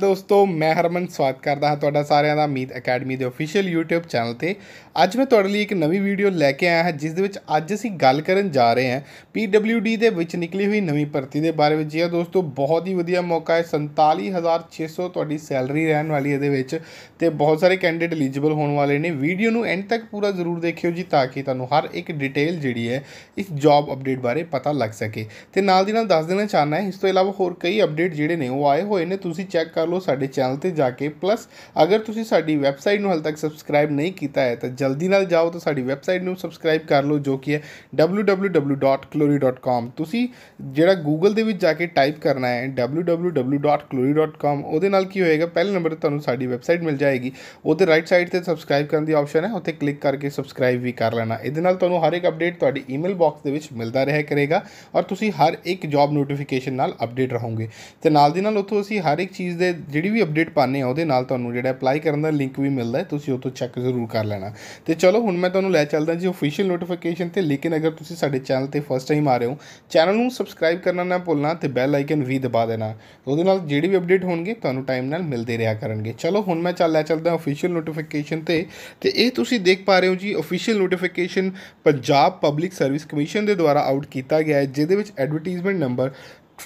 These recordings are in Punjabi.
ਦੋਸਤੋ ਮੈਂ ਹਰਮਨ ਸਵਾਗਤ ਕਰਦਾ ਹਾਂ ਤੁਹਾਡਾ ਸਾਰਿਆਂ ਦਾ ਮੀਤ ਅਕੈਡਮੀ ਦੇ ਅਫੀਸ਼ੀਅਲ YouTube ਚੈਨਲ ਤੇ ਅੱਜ ਮੈਂ ਤੁਹਾਡੇ ਲਈ ਇੱਕ ਨਵੀਂ ਵੀਡੀਓ ਲੈ ਕੇ ਆਇਆ ਹਾਂ ਜਿਸ ਦੇ ਵਿੱਚ ਅੱਜ ਅਸੀਂ ਗੱਲ ਕਰਨ ਜਾ ਰਹੇ ਹਾਂ PWD ਦੇ ਵਿੱਚ ਨਿਕਲੀ ਹੋਈ ਨਵੀਂ ਭਰਤੀ ਦੇ ਬਾਰੇ ਵਿੱਚ ਆ ਦੋਸਤੋ ਬਹੁਤ ਹੀ ਵਧੀਆ ਮੌਕਾ ਹੈ 47600 ਤੁਹਾਡੀ ਸੈਲਰੀ ਰਹਿਣ ਵਾਲੀ ਇਹਦੇ ਵਿੱਚ ਤੇ ਬਹੁਤ ਸਾਰੇ ਕੈਂਡੀਡੇਟ ਐਲੀਜੀਬਲ ਹੋਣ ਵਾਲੇ ਨੇ ਵੀਡੀਓ ਨੂੰ ਐਂਡ ਤੱਕ ਪੂਰਾ ਜ਼ਰੂਰ ਦੇਖਿਓ ਜੀ ਤਾਂ ਕਿ ਤੁਹਾਨੂੰ ਹਰ ਇੱਕ ਡਿਟੇਲ ਜਿਹੜੀ ਹੈ ਇਸ ਜੌਬ ਅਪਡੇਟ ਬਾਰੇ ਪਤਾ ਲੱਗ ਸਕੇ ਤੇ ਨਾਲ ਦੀ ਨਾਲ ਦੱਸ ਦੇਣਾ ਚਾਹਨਾ ਹੈ ਇਸ ਤੋਂ ਇਲਾਵਾ ਹੋਰ ਕਈ ਅਪਡੇਟ ਜਿਹੜੇ ਨੇ ਉਹ ਆਏ ਹੋਏ ਨੇ ਤੁਸੀਂ ਚੈੱਕ ਕਰ ਲਓ ਸਾਡੇ ਚੈਨਲ ਤੇ ਜਾ ਕੇ ਪਲੱਸ ਅਗਰ ਤੁਸੀਂ ਸਾਡੀ ਵੈਬਸਾਈਟ ਨੂੰ ਹਾਲ ਤੱਕ ਸਬਸਕ੍ਰਾਈਬ ਨਹੀਂ ਕੀਤਾ ਹੈ ਤਾਂ ਜਲਦੀ ਨਾਲ ਜਾਓ ਤਾਂ ਸਾਡੀ ਵੈਬਸਾਈਟ ਨੂੰ ਸਬਸਕ੍ਰਾਈਬ ਕਰ ਲਓ ਜੋ ਕਿ ਹੈ www.clory.com ਤੁਸੀਂ ਜਿਹੜਾ Google ਦੇ ਵਿੱਚ ਜਾ ਕੇ ਟਾਈਪ ਕਰਨਾ ਹੈ www.clory.com ਉਹਦੇ ਨਾਲ ਕੀ ਹੋਏਗਾ ਪਹਿਲੇ ਨੰਬਰ ਤੇ ਤੁਹਾਨੂੰ ਸਾਡੀ ਵੈਬਸਾਈਟ ਮਿਲ ਜਾਏਗੀ ਉਹਦੇ ਰਾਈਟ ਸਾਈਡ ਤੇ ਸਬਸਕ੍ਰਾਈਬ ਕਰਨ ਦੀ ਆਪਸ਼ਨ ਹੈ ਉੱਥੇ ਕਲਿੱਕ ਕਰਕੇ ਸਬਸਕ੍ਰਾਈਬ ਵੀ ਕਰ ਲੈਣਾ ਇਹਦੇ ਨਾਲ ਤੁਹਾਨੂੰ ਹਰ ਇੱਕ ਅਪਡੇਟ ਤੁਹਾਡੀ ਈਮੇਲ ਬਾਕਸ ਦੇ ਵਿੱਚ ਮਿਲਦਾ ਰਹੇ ਕਰੇਗਾ ਔਰ ਤੁਸੀਂ ਹਰ ਇੱਕ ਜੌਬ ਨੋਟੀਫਿਕੇਸ਼ਨ ਨਾਲ ਅਪਡੇਟ ਰਹੋਗੇ ਤੇ ਨਾਲ ਦੀ ਨਾਲ ਉੱਥੋਂ ਅਸੀਂ ਹਰ ਇੱਕ ਚੀਜ਼ ਦੇ ਜਿਹੜੀ ਵੀ ਅਪਡੇਟ ਪਾਣੇ ਆ ਉਹਦੇ ਨਾਲ ਤੁਹਾਨੂੰ ਜਿਹੜਾ ਅਪਲਾਈ ਕਰਨ ਦਾ ਲਿੰਕ ਵੀ ਮਿਲਦਾ ਹੈ ਤੁਸੀਂ ਉਹ ਤੋਂ ਚੈੱਕ ਜ਼ਰੂਰ ਕਰ ਲੈਣਾ ਤੇ ਚਲੋ ਹੁਣ ਮੈਂ ਤੁਹਾਨੂੰ ਲੈ ਚੱਲਦਾ ਜੀ ਅਫੀਸ਼ੀਅਲ ਨੋਟੀਫਿਕੇਸ਼ਨ ਤੇ ਲੇਕਿਨ ਅਗਰ ਤੁਸੀਂ ਸਾਡੇ ਚੈਨਲ ਤੇ ਫਸਟ ਟਾਈਮ ਆ ਰਹੇ ਹੋ ਚੈਨਲ ਨੂੰ ਸਬਸਕ੍ਰਾਈਬ ਕਰਨਾ ਨਾ ਭੁੱਲਣਾ ਤੇ ਬੈਲ ਆਈਕਨ ਵੀ ਦਬਾ ਦੇਣਾ ਉਹਦੇ ਨਾਲ ਜਿਹੜੀ ਵੀ ਅਪਡੇਟ ਹੋਣਗੇ ਤੁਹਾਨੂੰ ਟਾਈਮ ਨਾਲ ਮਿਲਦੇ ਰਿਹਾ ਕਰਨਗੇ ਚਲੋ ਹੁਣ ਮੈਂ ਚੱਲ ਲੈ ਚੱਲਦਾ ਅਫੀਸ਼ੀਅਲ ਨੋਟੀਫਿਕੇਸ਼ਨ ਤੇ ਤੇ ਇਹ ਤੁਸੀਂ ਦੇਖ ਪਾ ਰਹੇ ਹੋ ਜੀ official notification Punjab public service commission ਦੇ ਦੁਆਰਾ ਆਊਟ ਕੀਤਾ ਗਿਆ ਹੈ ਜਿਹਦੇ ਵਿੱਚ ਐਡਵਰਟਾਈਜ਼ਮੈਂਟ ਨੰਬਰ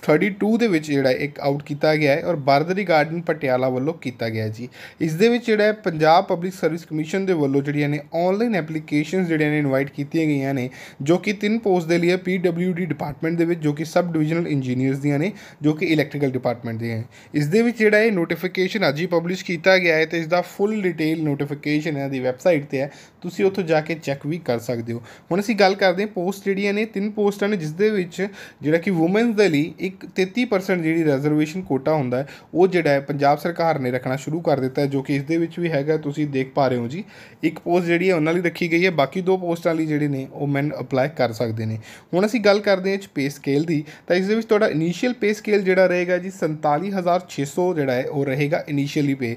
32 ਦੇ ਵਿੱਚ ਜਿਹੜਾ ਇੱਕ ਆਊਟ ਕੀਤਾ ਗਿਆ ਹੈ ਔਰ ਬਾਰਦਰੀ ਗਾਰਡਨ ਪਟਿਆਲਾ ਵੱਲੋਂ ਕੀਤਾ ਗਿਆ ਜੀ ਇਸ ਦੇ ਵਿੱਚ ਜਿਹੜਾ ਪੰਜਾਬ ਪਬਲਿਕ ਸਰਵਿਸ ਕਮਿਸ਼ਨ ਦੇ ਵੱਲੋਂ ਜਿਹੜੀਆਂ ਨੇ ਆਨਲਾਈਨ ਐਪਲੀਕੇਸ਼ਨਸ ਜਿਹੜੀਆਂ ਨੇ ਇਨਵਾਈਟ ਕੀਤੀਆਂ ਗਈਆਂ ਨੇ ਜੋ ਕਿ ਤਿੰਨ ਪੋਸਟ ਦੇ ਲਈ ਹੈ ਪੀਡਬਲਯੂਡੀ ਡਿਪਾਰਟਮੈਂਟ ਦੇ ਵਿੱਚ ਜੋ ਕਿ ਸਬ ਡਿਵੀਜ਼ਨਲ ਇੰਜੀਨੀਅਰਸ ਦੀਆਂ ਨੇ ਜੋ ਕਿ ਇਲੈਕਟ੍ਰੀਕਲ ਡਿਪਾਰਟਮੈਂਟ ਦੀਆਂ ਇਸ ਦੇ ਵਿੱਚ ਜਿਹੜਾ ਇਹ ਨੋਟੀਫਿਕੇਸ਼ਨ ਅੱਜ ਹੀ ਪਬਲਿਸ਼ ਕੀਤਾ ਗਿਆ ਹੈ ਤੇ ਇਸ ਦਾ ਫੁੱਲ ਡਿਟੇਲ ਨੋਟੀਫਿਕੇਸ਼ਨ ਹੈ ਦੀ ਵੈਬਸਾਈਟ ਤੇ ਹੈ ਤੁਸੀਂ ਉੱਥੋਂ ਜਾ ਕੇ ਚੈੱਕ ਵੀ ਕਰ ਸਕਦੇ ਹੋ ਹੁਣ ਅਸੀਂ ਗੱਲ ਕਰਦੇ ਹਾਂ ਪੋਸਟ ਜਿਹੜੀਆਂ ਨੇ ਤਿੰਨ ਪੋਸਟਾਂ ਨੇ ਜਿਸ ਦੇ ਵਿੱਚ ਜਿਹੜਾ ਕਿ ਔਮਨਸ ਦੇ ਲਈ ਇੱਕ 33% ਜਿਹੜੀ ਰਿਜ਼ਰਵੇਸ਼ਨ ਕੋਟਾ ਹੁੰਦਾ ਹੈ ਉਹ ਜਿਹੜਾ ਹੈ ਪੰਜਾਬ ਸਰਕਾਰ ਨੇ ਰੱਖਣਾ ਸ਼ੁਰੂ ਕਰ ਦਿੱਤਾ ਹੈ ਜੋ ਕਿ ਇਸ ਦੇ ਵਿੱਚ ਵੀ ਹੈਗਾ ਤੁਸੀਂ ਦੇਖ ਪਾ ਰਹੇ ਹੋ ਜੀ ਇੱਕ ਪੋਸਟ ਜਿਹੜੀ ਹੈ ਉਹਨਾਂ ਲਈ ਰੱਖੀ ਗਈ ਹੈ ਬਾਕੀ ਦੋ ਪੋਸਟਾਂ ਲਈ ਜਿਹੜੇ ਨੇ ਉਹ ਮੈਨ ਅਪਲਾਈ ਕਰ ਸਕਦੇ ਨੇ ਹੁਣ ਅਸੀਂ ਗੱਲ ਕਰਦੇ ਹਾਂ ਇਸ ਪੇ ਸਕੇਲ ਦੀ ਤਾਂ ਇਸ ਦੇ ਵਿੱਚ ਤੁਹਾਡਾ ਇਨੀਸ਼ੀਅਲ ਪੇ ਸਕੇਲ ਜਿਹੜਾ ਰਹੇਗਾ ਜੀ 47600 ਜਿਹੜਾ ਹੈ ਉਹ ਰਹੇਗਾ ਇਨੀਸ਼ੀਅਲੀ ਪੇ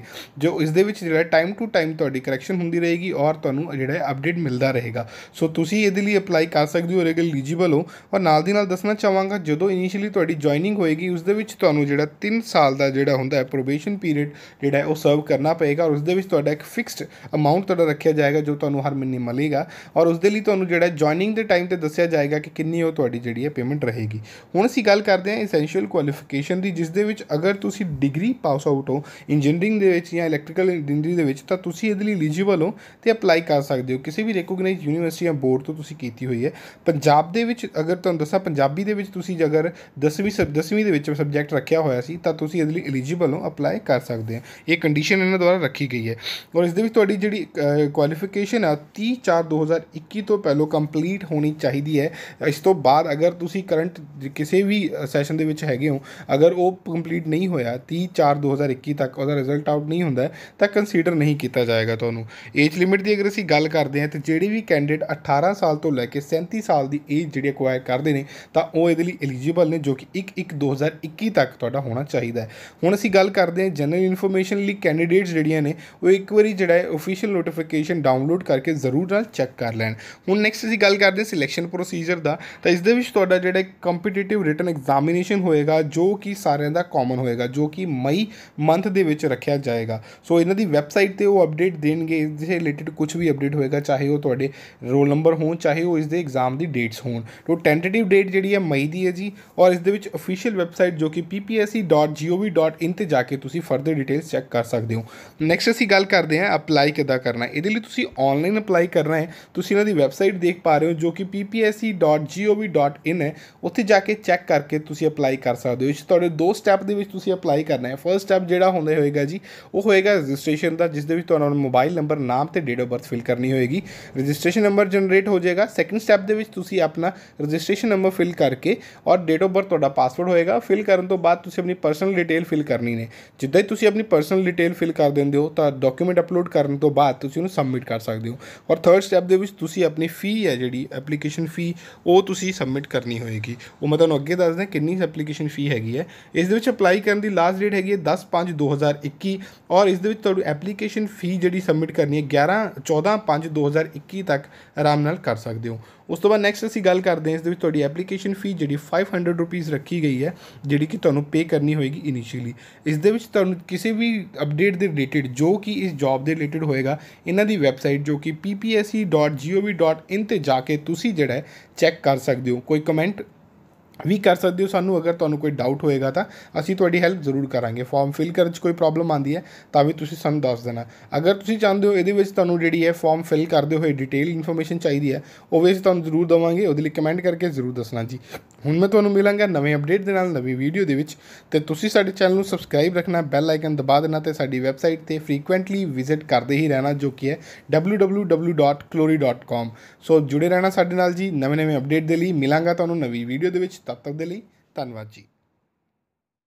ਜੋ ਇਸ ਦੇ ਵਿੱਚ ਜਿਹੜਾ ਟਾਈਮ ਟੂ ਟਾਈਮ ਤੁਹਾਡੀ ਕਰੈਕਸ਼ਨ ਹੁੰਦੀ ਰਹੇਗੀ ਔਰ ਤੁਹਾਨੂੰ ਜਿਹੜਾ ਅਪਡੇਟ ਮਿਲਦਾ ਰਹੇਗਾ ਸੋ ਤੁਸੀਂ ਇਹਦੇ ਲਈ ਅਪਲਾਈ ਕਰ ਸਕਦੇ ਹੋ ਰਹੇਗਾ ਐਲੀਜੀਬਲ ਹੋ ਔਰ ਨਾਲ ਦੀ ਨਾਲ ਦੱਸਣਾ ਚਾਹਾਂਗਾ ਜਦੋਂ ਇਨੀਸ਼ੀਅਲੀ ਤੁਹਾਡੀ ਤੁਹਾਡੀ ਜੁਆਇਨਿੰਗ ਹੋਏਗੀ ਉਸ ਦੇ ਵਿੱਚ ਤੁਹਾਨੂੰ ਜਿਹੜਾ 3 ਸਾਲ ਦਾ ਜਿਹੜਾ ਹੁੰਦਾ ਹੈ ਪ੍ਰੋਬੇਸ਼ਨ ਪੀਰੀਅਡ ਜਿਹੜਾ ਉਹ ਸਰਵ ਕਰਨਾ ਪਏਗਾ ਔਰ ਉਸ ਦੇ ਵਿੱਚ ਤੁਹਾਡਾ ਇੱਕ ਫਿਕਸਡ ਅਮਾਉਂਟ ਤੁਹਾਡਾ ਰੱਖਿਆ ਜਾਏਗਾ ਜੋ ਤੁਹਾਨੂੰ ਹਰ ਮਹੀਨੇ ਮਿਲੇਗਾ ਔਰ ਉਸ ਦੇ ਲਈ ਤੁਹਾਨੂੰ ਜਿਹੜਾ ਜੁਆਇਨਿੰਗ ਦੇ ਟਾਈਮ ਤੇ ਦੱਸਿਆ ਜਾਏਗਾ ਕਿ ਕਿੰਨੀ ਉਹ ਤੁਹਾਡੀ ਜਿਹੜੀ ਹੈ ਪੇਮੈਂਟ ਰਹੇਗੀ ਹੁਣ ਅਸੀਂ ਗੱਲ ਕਰਦੇ ਹਾਂ ਐਸੈਂਸ਼ੀਅਲ ਕੁਆਲੀਫਿਕੇਸ਼ਨ ਦੀ ਜਿਸ ਦੇ ਵਿੱਚ ਅਗਰ ਤੁਸੀਂ ਡਿਗਰੀ ਪਾਸ ਆਊਟ ਹੋ ਇੰਜੀਨੀਅਰਿੰਗ ਦੇ ਵਿੱਚ ਜਾਂ ਇਲੈਕਟ੍ਰੀਕਲ ਇੰਜੀਨੀਅਰਿੰਗ ਦੇ ਵਿੱਚ ਤਾਂ ਤੁਸੀਂ ਇਹਦੇ ਲਈ ਐਲੀਜੀਬਲ ਹੋ ਤੇ ਅਪਲਾਈ ਕਰ ਸਕਦੇ ਹੋ ਕਿਸੇ ਵੀ ਰੈਕੋਗਨਾਈਜ਼ਡ ਯੂਨੀਵਰਸਿਟੀ ਜਾਂ ਬੋਰਡ ਤੋਂ ਤੁਸੀਂ ਕੀਤੀ ਹੋਈ ਹੈ ਪੰਜਾਬ ਦੇ ਵਿੱਚ ਅਗਰ ਤੁਹਾਨੂੰ ਦੱਸਾਂ ਪੰਜਾਬੀ ਦੇ ਵਿੱਚ ਤੁਸੀਂ ਜੇਕਰ 10ਵੀਂ ਦਸਵੀਂ ਦੇ ਵਿੱਚ ਸਬਜੈਕਟ ਰੱਖਿਆ ਹੋਇਆ ਸੀ ਤਾਂ ਤੁਸੀਂ ਇਹਦੇ ਲਈ ਐਲੀਜੀਬਲ ਹੋ ਅਪਲਾਈ ਕਰ ਸਕਦੇ ਆ ਇਹ ਕੰਡੀਸ਼ਨ ਇਹਨਾਂ ਦੁਆਰਾ ਰੱਖੀ ਗਈ ਹੈ ਔਰ ਇਸ ਦੇ ਵਿੱਚ ਤੁਹਾਡੀ ਜਿਹੜੀ ਕੁਆਲੀਫਿਕੇਸ਼ਨ ਆ 30 4 2021 ਤੋਂ ਪਹਿਲਾਂ ਕੰਪਲੀਟ ਹੋਣੀ ਚਾਹੀਦੀ ਹੈ ਇਸ ਤੋਂ ਬਾਅਦ ਅਗਰ ਤੁਸੀਂ ਕਰੰਟ ਕਿਸੇ ਵੀ ਸੈਸ਼ਨ ਦੇ ਵਿੱਚ ਹੈਗੇ ਹੋ ਅਗਰ ਉਹ ਕੰਪਲੀਟ ਨਹੀਂ ਹੋਇਆ 30 4 2021 ਤੱਕ ਉਹਦਾ ਰਿਜ਼ਲਟ ਆਊਟ ਨਹੀਂ ਹੁੰਦਾ ਤਾਂ ਕੰਸੀਡਰ ਨਹੀਂ ਕੀਤਾ ਜਾਏਗਾ ਤੁਹਾਨੂੰ ਏਜ ਲਿਮਿਟ ਦੀ ਅਗਰ ਅਸੀਂ ਗੱਲ ਕਰਦੇ ਹਾਂ ਤਾਂ ਜਿਹੜੀ ਵੀ ਕੈਂਡੀਡੇਟ 18 ਸਾਲ ਤੋਂ ਲੈ ਕੇ 37 ਸਾਲ ਦੀ ਏਜ ਜਿਹੜੀ ਅਕਵਾਇਰ ਕਰਦੇ ਨੇ ਤਾਂ ਉਹ ਇਹਦੇ ਲਈ ਐਲੀਜੀਬਲ ਨੇ ਜੋ ਕਿ 1/1/2021 ਤੱਕ ਤੁਹਾਡਾ ਹੋਣਾ ਚਾਹੀਦਾ ਹੈ ਹੁਣ ਅਸੀਂ ਗੱਲ ਕਰਦੇ ਹਾਂ ਜਨਰਲ ਇਨਫੋਰਮੇਸ਼ਨ ਲਈ ਕੈਂਡੀਡੇਟਸ ਜਿਹੜੀਆਂ ਨੇ ਉਹ ਇੱਕ ਵਾਰੀ ਜਿਹੜਾ ਹੈ ਅਫੀਸ਼ੀਅਲ ਨੋਟੀਫਿਕੇਸ਼ਨ ਡਾਊਨਲੋਡ ਕਰਕੇ ਜ਼ਰੂਰ ਨਾਲ ਚੈੱਕ ਕਰ ਲੈਣ ਹੁਣ ਨੈਕਸਟ ਅਸੀਂ ਗੱਲ ਕਰਦੇ ਹਾਂ ਸਿਲੈਕਸ਼ਨ ਪ੍ਰੋਸੀਜਰ ਦਾ ਤਾਂ ਇਸ ਦੇ ਵਿੱਚ ਤੁਹਾਡਾ ਜਿਹੜਾ ਕੰਪੀਟੀਟਿਵ ਰਿਟਨ ਐਗਜ਼ਾਮੀਨੇਸ਼ਨ ਹੋਏਗਾ ਜੋ ਕਿ ਸਾਰਿਆਂ ਦਾ ਕਾਮਨ ਹੋਏਗਾ ਜੋ ਕਿ ਮਈ ਮੰਥ ਦੇ ਵਿੱਚ ਰੱਖਿਆ ਜਾਏਗਾ ਸੋ ਇਹਨਾਂ ਦੀ ਵੈਬਸਾਈਟ ਤੇ ਉਹ ਅਪਡੇਟ ਦੇਣਗੇ ਇਸ ਦੇ ਰਿਲੇਟਡ ਕੁਝ ਵੀ ਅਪਡੇਟ ਹੋਏਗਾ ਚਾਹੇ ਉਹ ਤੁਹਾਡੇ ਰੋਲ ਨੰਬਰ ਹੋਣ ਚਾਹੇ ਉਹ ਇਸ ਦੇ ਐਗਜ਼ਾਮ ਦੀ ਡੇਟਸ ਹੋਣ ਤੋਂ ਟੈਂਟੇਟਿਵ ਡੇਟ ਜਿਹੜੀ ਹੈ ਮਈ ਦੀ ਹੈ ਜੀ ਔਰ ਇਸ ਦੇ ਵਿੱਚ ਅਫੀਸ਼ੀਅਲ ਵੈਬਸਾਈਟ ਜੋ ਕਿ ppsc.gov.in ਤੇ ਜਾ ਕੇ ਤੁਸੀਂ ਫਰਦਰ ਡਿਟੇਲਸ ਚੈੱਕ ਕਰ ਸਕਦੇ ਹੋ ਨੈਕਸਟ ਅਸੀਂ ਗੱਲ ਕਰਦੇ ਹਾਂ ਅਪਲਾਈ ਕਿਦਾਂ ਕਰਨਾ ਇਹਦੇ ਲਈ ਤੁਸੀਂ ਆਨਲਾਈਨ ਅਪਲਾਈ ਕਰਨਾ ਹੈ ਤੁਸੀਂ ਇਹਨਾਂ ਦੀ ਵੈਬਸਾਈਟ ਦੇਖ ਪਾ ਰਹੇ ਹੋ ਜੋ ਕਿ ppsc.gov.in ਹੈ ਉੱਥੇ ਜਾ ਕੇ ਚੈੱਕ ਕਰਕੇ ਤੁਸੀਂ ਅਪਲਾਈ ਕਰ ਸਕਦੇ ਹੋ ਇਸ ਤੁਹਾਡੇ ਦੋ ਸਟੈਪ ਦੇ ਵਿੱਚ ਤੁਸੀਂ ਅਪਲਾਈ ਕਰਨਾ ਹੈ ਫਰਸਟ ਸਟੈਪ ਜਿਹੜਾ ਹੁੰਦਾ ਹੋਏਗਾ ਜੀ ਉਹ ਹੋਏਗਾ ਰਜਿਸਟ੍ਰੇਸ਼ਨ ਦਾ ਜਿਸ ਦੇ ਵਿੱਚ ਤੁਹਾਨੂੰ ਮੋਬਾਈਲ ਨੰਬਰ ਨਾਮ ਤੇ ਡੇਟ ਆਫ ਬਰਥ ਫਿਲ ਕਰਨੀ ਹੋਏਗੀ ਰਜਿਸਟ੍ਰੇਸ਼ਨ ਨੰਬਰ ਜਨਰੇਟ ਹੋ ਜਾਏਗਾ ਸੈਕੰਡ ਸਟੈਪ ਦੇ ਵਿੱਚ ਤੁਸੀਂ ਆਪਣਾ ਰਜਿਸਟ੍ਰੇਸ਼ਨ ਨੰਬਰ ਫਿਲ ਕਰਕੇ ਔਰ ਡੇਟ ਆਫ ਬਰਥ ਤੁਹਾਡਾ ਪਾਸਵਰਡ ਹੋਏਗਾ ਫਿਲ ਕਰਨ ਤੋਂ ਬਾਅਦ ਤੁਸੀਂ ਆਪਣੀ ਪਰਸਨਲ ਡਿਟੇਲ ਫਿਲ ਕਰਨੀ ਨੇ ਜਿੱਦਾਂ ਹੀ ਤੁਸੀਂ ਆਪਣੀ ਪਰਸਨਲ ਡਿਟੇਲ ਫਿਲ ਕਰ ਦਿੰਦੇ ਹੋ ਤਾਂ ਡਾਕੂਮੈਂਟ ਅਪਲੋਡ ਕਰਨ ਤੋਂ ਬਾਅਦ ਤੁਸੀਂ ਉਹਨੂੰ ਸਬਮਿਟ ਕਰ ਸਕਦੇ ਹੋ ਔਰ ਥਰਡ ਸਟੈਪ ਦੇ ਵਿੱਚ ਤੁਸੀਂ ਆਪਣੀ ਫੀ ਹੈ ਜਿਹੜੀ ਐਪਲੀਕੇਸ਼ਨ ਫੀ ਉਹ ਤੁਸੀਂ ਸਬਮਿਟ ਕਰਨੀ ਹੋਏਗੀ ਉਹ ਮੈਂ ਤੁਹਾਨੂੰ ਅੱਗੇ ਦੱਸਦਾ ਕਿੰਨੀ ਐਪਲੀਕੇਸ਼ਨ ਫੀ ਹੈਗੀ ਹੈ ਇਸ ਦੇ ਵਿੱਚ ਅਪਲਾਈ ਕਰਨ ਦੀ ਲਾਸਟ ਡੇਟ ਹੈਗੀ ਹੈ 10 5 2021 ਔਰ ਇਸ ਦੇ ਵਿੱਚ ਤੁਹਾਨੂੰ ਐਪਲੀਕੇਸ਼ਨ ਫੀ ਜਿਹੜੀ ਸਬਮਿਟ ਕਰਨੀ ਹੈ 11 14 5 2021 ਤੱਕ ਆਰਾਮ ਨਾਲ ਕਰ ਸਕਦੇ ਹੋ ਉਸ ਤੋਂ ਬਾਅਦ ਨੈਕਸਟ ਅਸੀਂ ਗੱਲ ਕਰਦੇ ਹਾਂ ਇਸ ਦੇ ਵਿੱਚ ਤੁਹਾਡੀ ਐਪਲੀਕੇਸ਼ਨ ਫੀ ਜਿਹੜੀ 500 ਰੁਪਏ ਰੱਖੀ ਗਈ ਹੈ ਜਿਹੜੀ ਕਿ ਤੁਹਾਨੂੰ ਪੇ ਕਰਨੀ ਹੋਏਗੀ ਇਨੀਸ਼ੀਅਲੀ ਇਸ ਦੇ ਵਿੱਚ ਤੁਹਾਨੂੰ ਕਿਸੇ ਵੀ ਅਪਡੇਟ ਦੇ ਰਿਲੇਟਡ ਜੋ ਕਿ ਇਸ ਜੌਬ ਦੇ ਰਿਲੇਟਡ ਹੋਏਗਾ ਇਹਨਾਂ ਦੀ ਵੈਬਸਾਈਟ ਜੋ ਕਿ ppse.gov.in ਤੇ ਜਾ ਕੇ ਤੁਸੀਂ ਜਿਹੜਾ ਚੈੱਕ ਕਰ ਸਕਦੇ ਹੋ ਕੋਈ ਕਮੈਂਟ ਵੀ ਕਰ ਸਕਦੇ ਹੋ ਸਾਨੂੰ ਅਗਰ ਤੁਹਾਨੂੰ ਕੋਈ ਡਾਊਟ ਹੋਏਗਾ ਤਾਂ ਅਸੀਂ ਤੁਹਾਡੀ ਹੈਲਪ ਜ਼ਰੂਰ ਕਰਾਂਗੇ ਫਾਰਮ ਫਿਲ ਕਰਨ 'ਚ ਕੋਈ ਪ੍ਰੋਬਲਮ ਆਂਦੀ ਹੈ ਤਾਂ ਵੀ ਤੁਸੀਂ ਸਾਨੂੰ ਦੱਸ ਦੇਣਾ ਅਗਰ ਤੁਸੀਂ ਚਾਹੁੰਦੇ ਹੋ ਇਹਦੇ ਵਿੱਚ ਤੁਹਾਨੂੰ ਜਿਹੜੀ ਹੈ ਫਾਰਮ ਫਿਲ ਕਰਦੇ ਹੋਏ ਡਿਟੇਲ ਇਨਫੋਰਮੇਸ਼ਨ ਚਾਹੀਦੀ ਹੈ ਉਹ ਵੀ ਅਸੀਂ ਤੁਹਾਨੂੰ ਜ਼ਰੂਰ ਦਵਾਂਗੇ ਉਹਦੇ ਲਈ ਕਮੈਂਟ ਕਰਕੇ ਜ਼ਰੂਰ ਦੱਸਣਾ ਜੀ ਹੁਣ ਮੈਂ ਤੁਹਾਨੂੰ ਮਿਲਾਂਗਾ ਨਵੇਂ ਅਪਡੇਟ ਦੇ ਨਾਲ ਨਵੀਂ ਵੀਡੀਓ ਦੇ ਵਿੱਚ ਤੇ ਤੁਸੀਂ ਸਾਡੇ ਚੈਨਲ ਨੂੰ ਸਬਸਕ੍ਰਾਈਬ ਰੱਖਣਾ ਬੈਲ ਆਈਕਨ ਦਬਾ ਦੇਣਾ ਤੇ ਸਾਡੀ ਵੈਬਸਾਈਟ ਤੇ ਫ੍ਰੀਕੁਐਂਟਲੀ ਵਿਜ਼ਿਟ ਕਰਦੇ ਹੀ ਰਹਿਣਾ ਜੋ ਕਿ ਹੈ www.clori.com ਸੋ ਜੁੜੇ ਰਹਿਣਾ ਸਾਡੇ ਨਾਲ ਜੀ ਨਵੇਂ ਨਵੇਂ ਅਪਡੇਟ ਦੇ ਲਈ ਮਿਲਾਂਗਾ ਤੁਹਾਨੂੰ ਨਵੀਂ ਵੀਡੀਓ ਦੇ ਵਿੱਚ ਤਦ ਤੱਕ ਦੇ ਲਈ ਧੰਨਵਾਦ ਜੀ